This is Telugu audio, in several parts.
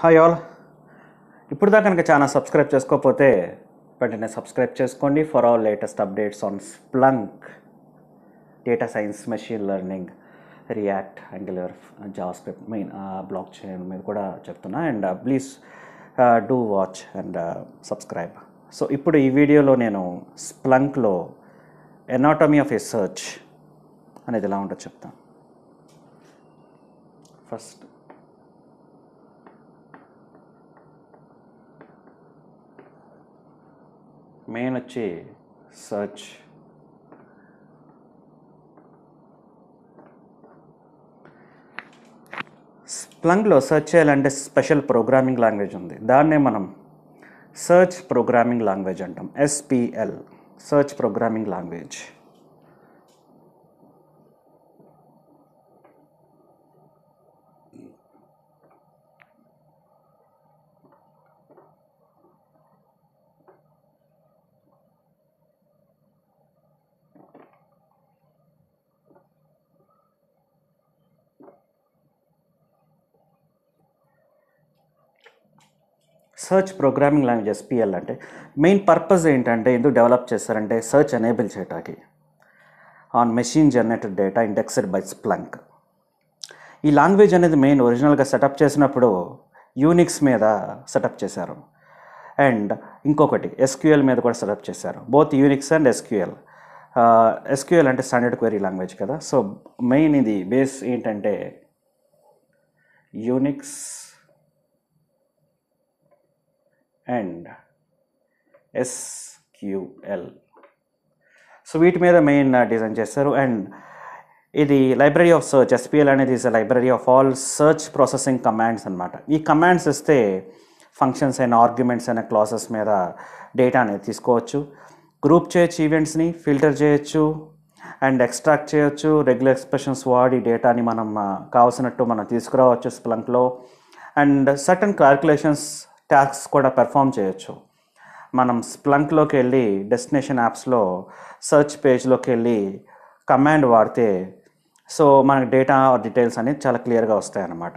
హాయ్ ఆల్ ఇప్పుడు దాకా కనుక ఛానల్ సబ్స్క్రైబ్ చేసుకోకపోతే వెంటనే సబ్స్క్రైబ్ చేసుకోండి for all latest updates on Splunk data science machine learning React Angular JavaScript main blockchain మీద కూడా చెప్తున్నా and please do watch and subscribe so ఇప్పుడు ఈ వీడియోలో నేను స్ప్లంక్లో ఎనాటమీ ఆఫ్ ఎ అనేది ఎలా ఉంటుందో చెప్తాను ఫస్ట్ మెయిన్ వచ్చి సర్చ్ స్ప్లంగ్లో సర్చ్ చేయాలంటే స్పెషల్ ప్రోగ్రామింగ్ లాంగ్వేజ్ ఉంది దాన్నే మనం సర్చ్ ప్రోగ్రామింగ్ లాంగ్వేజ్ అంటాం SPL search programming language search programming languages PL అంటే మెయిన్ పర్పస్ ఏంటంటే ఎందుకు డెవలప్ చేస్తారంటే సర్చ్ ఎనేబుల్ చేయటానికి on machine generated data indexed by Splunk ఈ లాంగ్వేజ్ అనేది మెయిన్ ఒరిజినల్గా సెటప్ చేసినప్పుడు యూనిక్స్ మీద సెటప్ చేశారు అండ్ ఇంకొకటి ఎస్క్యూఎల్ మీద కూడా సెటప్ చేశారు both Unix and SQL SQL అంటే స్టాండర్డ్ క్వరీ లాంగ్వేజ్ కదా సో మెయిన్ ఇది బేస్ ఏంటంటే యూనిక్స్ అండ్ ఎస్క్యూఎల్ సో వీటి మీద మెయిన్ డిజైన్ చేస్తారు అండ్ ఇది లైబ్రరీ ఆఫ్ సర్చ్ ఎస్పిఎల్ అనేది is library of all search processing commands అనమాట ఈ కమాండ్స్ ఇస్తే ఫంక్షన్స్ అయిన ఆర్గ్యుమెంట్స్ అయిన క్లాసెస్ మీద డేటా అనేది తీసుకోవచ్చు గ్రూప్ చేయొచ్చు ఈవెంట్స్ని ఫిల్టర్ చేయొచ్చు అండ్ ఎక్స్ట్రాక్ట్ చేయొచ్చు రెగ్యులర్ ఎక్స్ప్రెషన్స్ వాడి డేటాని మనం కావాల్సినట్టు మనం తీసుకురావచ్చు స్ప్లంక్లో అండ్ సర్టన్ క్యాల్కులేషన్స్ టాస్క్స్ కూడా పెర్ఫామ్ చేయొచ్చు మనం స్ప్లంక్లోకి వెళ్ళి డెస్టినేషన్ యాప్స్లో సెర్చ్ పేజ్లోకి వెళ్ళి కమాండ్ వాడితే సో మనకు డేటా ఆర్ డీటెయిల్స్ అనేది చాలా క్లియర్గా వస్తాయి అన్నమాట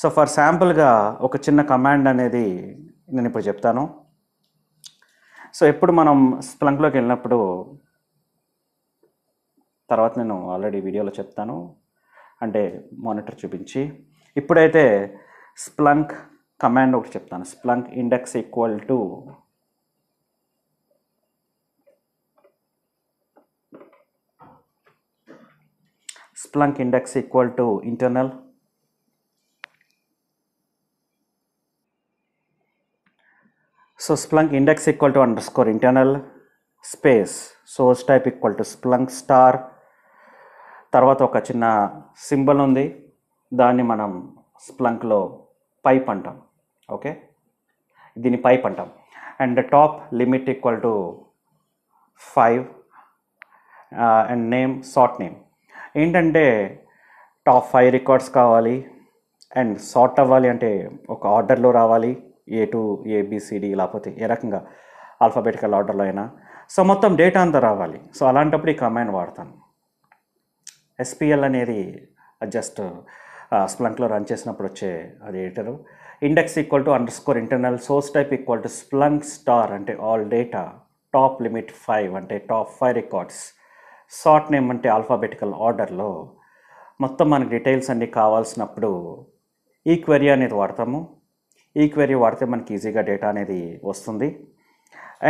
సో ఫర్ శాంపుల్గా ఒక చిన్న కమాండ్ అనేది నేను ఇప్పుడు చెప్తాను సో ఎప్పుడు మనం స్ప్లంక్లోకి వెళ్ళినప్పుడు తర్వాత నేను ఆల్రెడీ వీడియోలో చెప్తాను అంటే మానిటర్ చూపించి ఇప్పుడైతే స్ప్లంక్ కమాండ్ ఒకటి చెప్తాను Splunk index equal to Splunk index equal to internal so Splunk index equal to underscore internal space source type equal to Splunk star తర్వాత ఒక చిన్న సింబల్ ఉంది దాన్ని మనం స్ప్లంక్లో పైప్ అంటాం ఓకే దీని పైప్ అంటాం and top limit equal to five and name sort name ఏంటంటే టాప్ ఫైవ్ రికార్డ్స్ కావాలి అండ్ షార్ట్ అవ్వాలి అంటే ఒక ఆర్డర్లో రావాలి ఏ టు ఏబిసిడి లేకపోతే ఏ రకంగా ఆల్ఫాబెటికల్ ఆర్డర్లో అయినా సో మొత్తం డేటా అంతా రావాలి సో అలాంటప్పుడు ఈ కమాండ్ వాడతాను ఎస్పిఎల్ అనేది జస్ట్ స్ప్లంక్లో రన్ చేసినప్పుడు వచ్చే అది ఎటరు index equal to underscore internal source type equal to Splunk star అంటే all data top limit five అంటే top five records short name అంటే ఆల్ఫాబెటికల్ ఆర్డర్లో మొత్తం మనకి డీటెయిల్స్ అన్నీ కావాల్సినప్పుడు ఈ క్వెరీ అనేది వాడతాము ఈ క్వెరీ వాడితే మనకి ఈజీగా డేటా అనేది వస్తుంది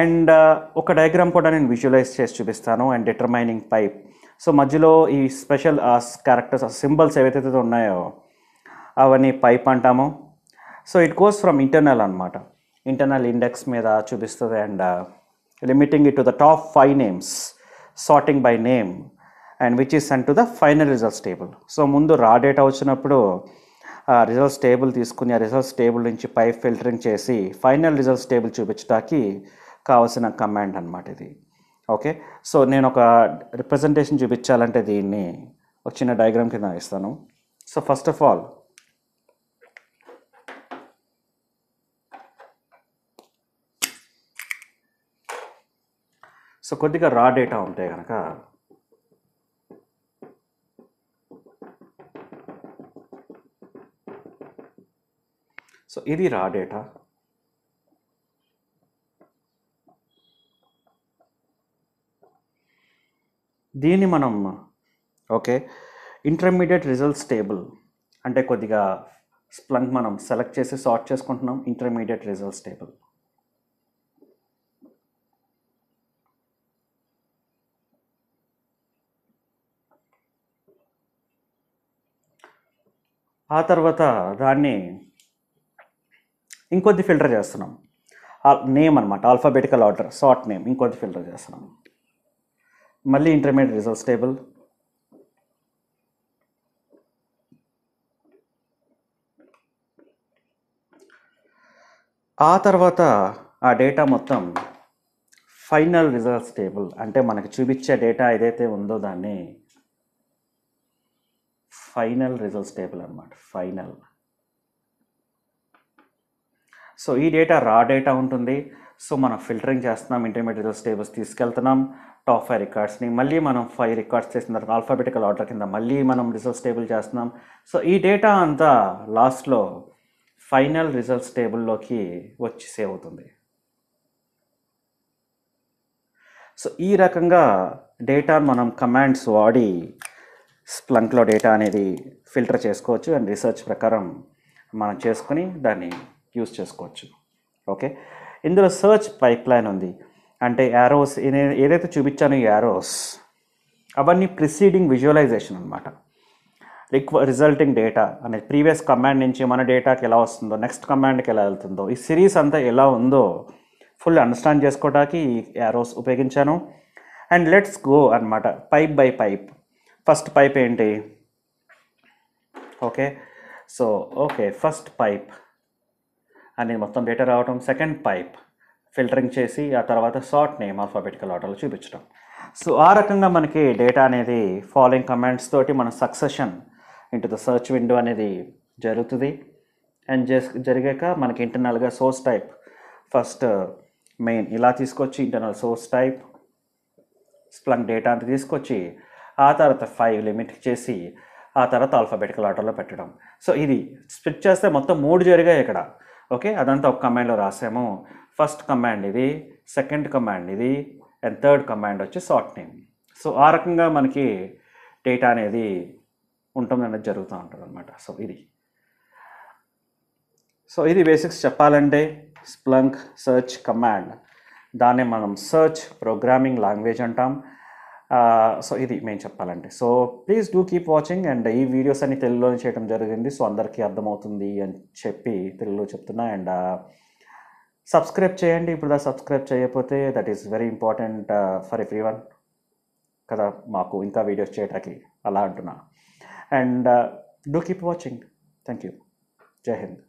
అండ్ uh, ఒక డయాగ్రామ్ కూడా నేను విజువలైజ్ చేసి చూపిస్తాను అండ్ డిటర్మైనింగ్ పైప్ సో మధ్యలో ఈ స్పెషల్ క్యారెక్టర్స్ సింబల్స్ ఏవైతే ఉన్నాయో అవన్నీ పైప్ అంటాము so it goes from internal అనమాట ఇంటర్నల్ ఇండెక్స్ మీద చూపిస్తుంది and limiting it to the top five names sorting by name and which is sent to the final results table so ముందు రా డేటా వచ్చినప్పుడు ఆ రిజల్ట్స్ టేబుల్ తీసుకుని ఆ రిజల్ట్స్ టేబుల్ నుంచి పైప్ ఫిల్టరింగ్ చేసి ఫైనల్ రిజల్ట్స్ టేబుల్ చూపించడానికి కావాల్సిన కమాండ్ అనమాట ఇది ఓకే సో నేను ఒక రిప్రజెంటేషన్ చూపించాలంటే దీన్ని ఒక చిన్న డయాగ్రామ్ కింద ఇస్తాను so first of all so కొద్దిగా రా డేటా ఉంటే కనుక సో ఇది రా డేటా దీన్ని మనం ఓకే ఇంటర్మీడియట్ రిజల్ట్స్ టేబుల్ అంటే కొద్దిగా స్ప్లంక్ మనం సెలెక్ట్ చేసి సార్ట్ చేసుకుంటున్నాం ఇంటర్మీడియట్ రిజల్ట్స్ టేబుల్ ఆ తర్వాత దాన్ని ఇంకొద్ది ఫిల్టర్ చేస్తున్నాం నేమ్ అనమాట ఆల్ఫాబెటికల్ ఆర్డర్ షార్ట్ నేమ్ ఇంకొద్ది ఫిల్టర్ చేస్తున్నాం మళ్ళీ ఇంటర్మీడియట్ రిజల్ట్స్ టేబుల్ ఆ తర్వాత ఆ డేటా మొత్తం ఫైనల్ రిజల్ట్స్ టేబుల్ అంటే మనకు చూపించే డేటా ఏదైతే ఉందో దాన్ని ఫైనల్ రిజల్ట్స్ టేబుల్ అనమాట ఫైనల్ సో ఈ డేటా రా డేటా ఉంటుంది సో మనం ఫిల్టరింగ్ చేస్తున్నాం ఇంటర్మీడియట్ స్టేబుల్స్ తీసుకెళ్తున్నాం టాప్ ఫైవ్ రికార్డ్స్ని మళ్ళీ మనం ఫైవ్ రికార్డ్స్ చేసిన తర్వాత ఆల్ఫాబెటికల్ ఆర్డర్ కింద మళ్ళీ మనం రిజల్ట్స్ టేబుల్ చేస్తున్నాం సో ఈ డేటా అంతా లాస్ట్లో ఫైనల్ రిజల్ట్స్ టేబుల్లోకి వచ్చి సేవ్ అవుతుంది సో ఈ రకంగా డేటా మనం కమాండ్స్ వాడి స్ప్లంక్లో డేటా అనేది ఫిల్టర్ చేసుకోవచ్చు అండ్ రీసెర్చ్ ప్రకారం మనం చేసుకుని దాన్ని యూస్ చేసుకోవచ్చు ఓకే ఇందులో సర్చ్ పైప్ లైన్ ఉంది అంటే యారోస్ ఏదైతే చూపించాను ఈ యారోస్ అవన్నీ ప్రిసీడింగ్ విజువలైజేషన్ అనమాట రిక్వ రిజల్టింగ్ డేటా అనే ప్రీవియస్ కమాండ్ నుంచి మన డేటాకి ఎలా వస్తుందో నెక్స్ట్ కమాండ్కి ఎలా వెళ్తుందో ఈ సిరీస్ అంతా ఎలా ఉందో ఫుల్ అండర్స్టాండ్ చేసుకోవడానికి ఈ యారోస్ ఉపయోగించాను అండ్ లెట్స్ గో అనమాట pipe by pipe first pipe ఏంటి okay so okay first pipe అనేది మొత్తం డేటా రావడం సెకండ్ పైప్ ఫిల్టరింగ్ చేసి ఆ తర్వాత షార్ట్ నేమ్ ఆల్ఫాబెటికల్ ఆర్డర్లో చూపించడం సో ఆ రకంగా మనకి డేటా అనేది ఫాలోయింగ్ కమాండ్స్ తోటి మన succession into the search window అనేది జరుగుతుంది అండ్ జరిగాక మనకి ఇంటర్నల్గా సోర్స్ టైప్ ఫస్ట్ మెయిన్ ఇలా తీసుకొచ్చి internal source type Splunk data అంతా తీసుకొచ్చి ఆ తర్వాత ఫైవ్ లిమిట్ చేసి ఆ తర్వాత ఆల్ఫాబెటికల్ ఆర్డర్లో పెట్టడం సో ఇది స్ప్లిట్ చేస్తే మొత్తం మూడు జరిగాయి ఇక్కడ ఓకే అదంతా ఒక కమాండ్లో రాసాము ఫస్ట్ కమాండ్ ఇది సెకండ్ కమాండ్ ఇది అండ్ థర్డ్ కమాండ్ వచ్చి సార్ట్ నేమ్ సో ఆ రకంగా మనకి డేటా అనేది ఉంటుంది అనేది జరుగుతూ ఉంటుంది అనమాట సో ఇది సో ఇది బేసిక్స్ చెప్పాలంటే స్ప్లంక్ సెర్చ్ కమాండ్ దాన్ని మనం సెర్చ్ ప్రోగ్రామింగ్ లాంగ్వేజ్ అంటాం సో ఇది మేము చెప్పాలండి so please do keep watching and ఈ వీడియోస్ అన్ని తెలుగులోనే చేయడం జరిగింది సో అందరికీ అర్థమవుతుంది అని చెప్పి తెలుగులో చెప్తున్నా అండ్ సబ్స్క్రైబ్ చేయండి ఇప్పుడు సబ్స్క్రైబ్ చేయకపోతే that is very important for everyone కదా మాకు ఇంకా వీడియోస్ చేయడానికి అలా అంటున్నా and do keep watching thank you జై హింద్